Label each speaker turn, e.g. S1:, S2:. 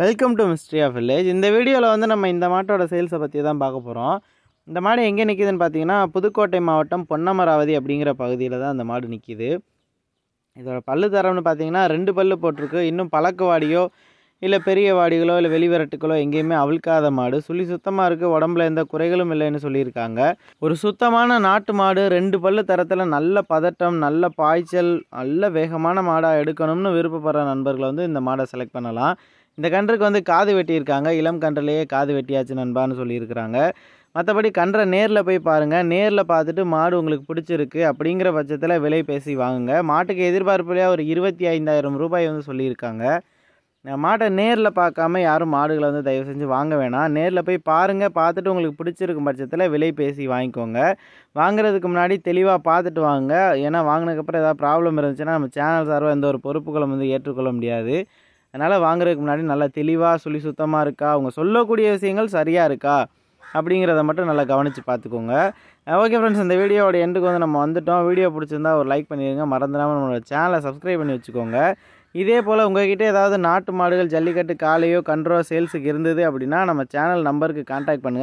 S1: welcome to mystery of village இந்த வீடியோவில் வந்து நம்ம இந்த மாட்டோட சேல்ஸை பற்றி தான் பார்க்க போகிறோம் இந்த மாடு எங்கே நிற்கிதுன்னு பார்த்தீங்கன்னா புதுக்கோட்டை மாவட்டம் பொன்னமராவதி அப்படிங்கிற பகுதியில் தான் அந்த மாடு நிற்கிது இதோட பல்லு தரம்னு பார்த்தீங்கன்னா ரெண்டு பல்லு போட்டிருக்கு இன்னும் பழக்கவாடியோ இல்லை பெரிய வாடிகளோ இல்லை வெளிவரட்டுகளோ எங்கேயுமே அவிழ்க்காத மாடு சுழி சுத்தமாக இருக்குது உடம்புல எந்த குறைகளும் இல்லைன்னு சொல்லியிருக்காங்க ஒரு சுத்தமான நாட்டு மாடு ரெண்டு பல்லு தரத்தில் நல்ல பதட்டம் நல்ல பாய்ச்சல் நல்ல வேகமான மாடாக எடுக்கணும்னு விருப்பப்படுற நண்பர்களை வந்து இந்த மாடை செலக்ட் பண்ணலாம் இந்த கன்றுக்கு வந்து காது வெட்டியிருக்காங்க இளம் கன்றுலேயே காது வெட்டியாச்சு நண்பான்னு சொல்லியிருக்கிறாங்க மற்றபடி கன்றை நேரில் போய் பாருங்கள் நேரில் பார்த்துட்டு மாடு உங்களுக்கு பிடிச்சிருக்கு அப்படிங்கிற பட்சத்தில் விலை பேசி வாங்குங்க மாட்டுக்கு எதிர்பார்ப்புலேயே ஒரு இருபத்தி ஐந்தாயிரம் ரூபாய் வந்து சொல்லியிருக்காங்க மாட்டை நேரில் பார்க்காம யாரும் மாடுகளை வந்து தயவு செஞ்சு வாங்க வேணாம் நேரில் போய் பாருங்கள் பார்த்துட்டு உங்களுக்கு பிடிச்சிருக்கும் பட்சத்தில் விலை பேசி வாங்கிக்கோங்க வாங்குறதுக்கு முன்னாடி தெளிவாக பார்த்துட்டு வாங்க ஏன்னா வாங்கினதுக்கப்புறம் ஏதாவது ப்ராப்ளம் இருந்துச்சுன்னா நம்ம சேனல் சார்பாக எந்த ஒரு பொறுப்புகளும் வந்து ஏற்றுக்கொள்ள முடியாது அதனால் வாங்குறதுக்கு முன்னாடி நல்லா தெளிவாக சொல்லி சுத்தமாக இருக்கா அவங்க சொல்லக்கூடிய விஷயங்கள் சரியாக இருக்கா அப்படிங்கிறத மட்டும் நல்லா கவனித்து பார்த்துக்கோங்க ஓகே ஃப்ரெண்ட்ஸ் இந்த வீடியோவோட எண்டுக்கு வந்து நம்ம வந்துவிட்டோம் வீடியோ பிடிச்சிருந்தா ஒரு லைக் பண்ணிடுங்க மறந்துடாமல் நம்மளோட சேனலை சப்ஸ்கிரைப் பண்ணி வச்சுக்கோங்க இதே போல் உங்ககிட்ட ஏதாவது நாட்டு மாடுகள் ஜல்லிக்கட்டு காலையோ கன்றோ சேல்ஸுக்கு இருந்தது அப்படின்னா நம்ம சேனல் நம்பருக்கு கான்டாக்ட் பண்ணுங்கள்